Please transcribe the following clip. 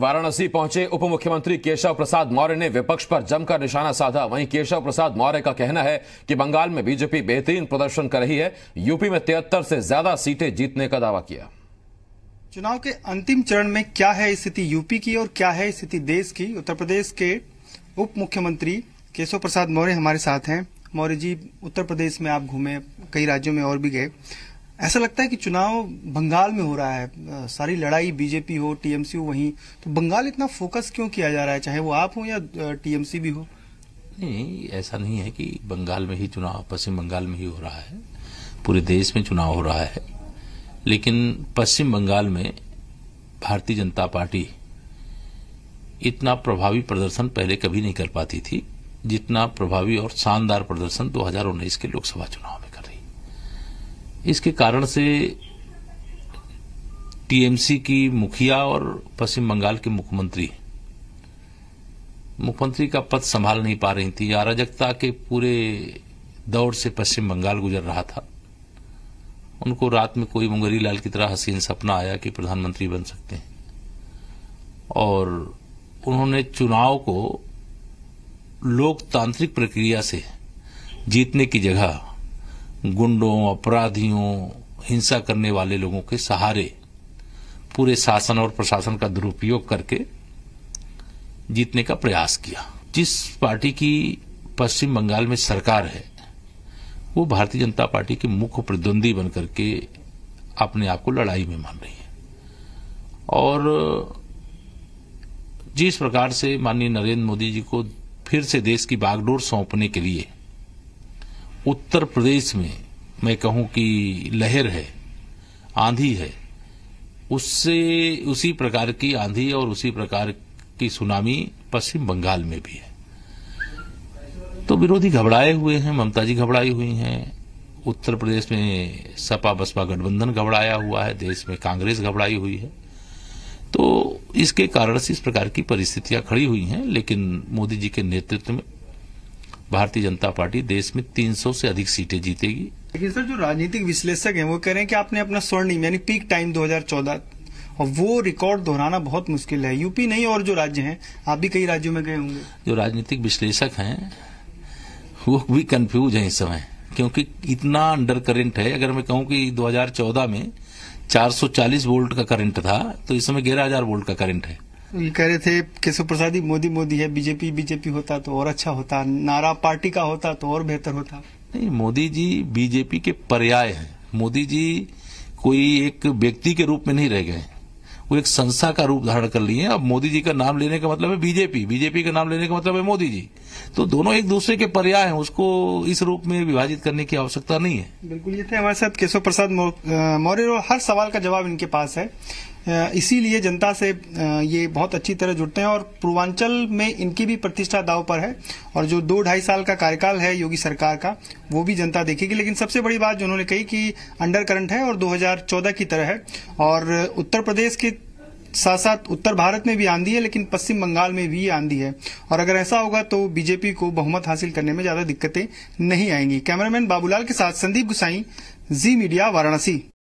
वाराणसी पहुंचे उप मुख्यमंत्री केशव प्रसाद मौर्य ने विपक्ष पर जमकर निशाना साधा वहीं केशव प्रसाद मौर्य का कहना है कि बंगाल में बीजेपी बेहतरीन प्रदर्शन कर रही है यूपी में तिहत्तर से ज्यादा सीटें जीतने का दावा किया चुनाव के अंतिम चरण में क्या है स्थिति यूपी की और क्या है स्थिति देश की उत्तर प्रदेश के उप मुख्यमंत्री केशव प्रसाद मौर्य हमारे साथ हैं मौर्य जी उत्तर प्रदेश में आप घूमे कई राज्यों में और भी गए ऐसा लगता है कि चुनाव बंगाल में हो रहा है सारी लड़ाई बीजेपी हो टीएमसी हो वहीं तो बंगाल इतना फोकस क्यों किया जा रहा है चाहे वो आप हो या टीएमसी भी हो नहीं ऐसा नहीं है कि बंगाल में ही चुनाव पश्चिम बंगाल में ही हो रहा है पूरे देश में चुनाव हो रहा है लेकिन पश्चिम बंगाल में भारतीय जनता पार्टी इतना प्रभावी प्रदर्शन पहले कभी नहीं कर पाती थी जितना प्रभावी और शानदार प्रदर्शन 2019 के लोकसभा चुनाव में इसके कारण से टीएमसी की मुखिया और पश्चिम बंगाल के मुख्यमंत्री मुख्यमंत्री का पद संभाल नहीं पा रही थी अराजकता के पूरे दौर से पश्चिम बंगाल गुजर रहा था उनको रात में कोई मुंगरी लाल की तरह हसीन सपना आया कि प्रधानमंत्री बन सकते हैं और उन्होंने चुनाव को लोकतांत्रिक प्रक्रिया से जीतने की जगह गुंडों अपराधियों हिंसा करने वाले लोगों के सहारे पूरे शासन और प्रशासन का दुरुपयोग करके जीतने का प्रयास किया जिस पार्टी की पश्चिम बंगाल में सरकार है वो भारतीय जनता पार्टी के मुख्य प्रतिद्वंदी बनकर के अपने आप को लड़ाई में मान रही है और जिस प्रकार से माननीय नरेंद्र मोदी जी को फिर से देश की बागडोर सौंपने के लिए उत्तर प्रदेश में मैं कहूं कि लहर है आंधी है उससे उसी प्रकार की आंधी और उसी प्रकार की सुनामी पश्चिम बंगाल में भी है तो विरोधी घबराए हुए हैं ममता जी घबराई हुई हैं उत्तर प्रदेश में सपा बसपा गठबंधन घबराया हुआ है देश में कांग्रेस घबराई हुई है तो इसके कारण से इस प्रकार की परिस्थितियां खड़ी हुई हैं लेकिन मोदी जी के नेतृत्व में भारतीय जनता पार्टी देश में 300 से अधिक सीटें जीतेगी लेकिन सर जो राजनीतिक विश्लेषक हैं वो कह रहे हैं कि आपने अपना स्वर्णिम यानी पीक टाइम 2014 और वो रिकॉर्ड दोहराना बहुत मुश्किल है यूपी नहीं और जो राज्य हैं आप भी कई राज्यों में गए होंगे जो राजनीतिक विश्लेषक हैं वो भी कंफ्यूज हैं इस समय क्योंकि इतना अंडर करंट है अगर मैं कहूं कि दो में चार वोल्ट का करंट था तो इस समय ग्यारह हजार वोल्ट का करेंट है कह रहे थे केशव प्रसाद जी मोदी मोदी है बीजेपी बीजेपी होता तो और अच्छा होता नारा पार्टी का होता तो और बेहतर होता नहीं मोदी जी बीजेपी के पर्याय है मोदी जी कोई एक व्यक्ति के रूप में नहीं रह गए वो एक संस्था का रूप धारण कर लिए अब मोदी जी का नाम लेने का मतलब है बीजेपी बीजेपी का नाम लेने का मतलब है मोदी जी तो दोनों एक दूसरे के पर्याय हैं उसको इस रूप में विभाजित करने की आवश्यकता नहीं है बिल्कुल ये थे हमारे साथ केशव प्रसाद मौर्य हर सवाल का जवाब इनके पास है इसीलिए जनता से ये बहुत अच्छी तरह जुड़ते हैं और पूर्वांचल में इनकी भी प्रतिष्ठा दाव पर है और जो दो ढाई साल का कार्यकाल है योगी सरकार का वो भी जनता देखेगी लेकिन सबसे बड़ी बात जो उन्होंने कही कि अंडर करंट है और 2014 की तरह है और उत्तर प्रदेश के साथ साथ उत्तर भारत में भी आंधी है लेकिन पश्चिम बंगाल में भी आंधी है और अगर ऐसा होगा तो बीजेपी को बहुमत हासिल करने में ज्यादा दिक्कतें नहीं आएंगी कैमरामैन बाबूलाल के साथ संदीप गुसाई जी मीडिया वाराणसी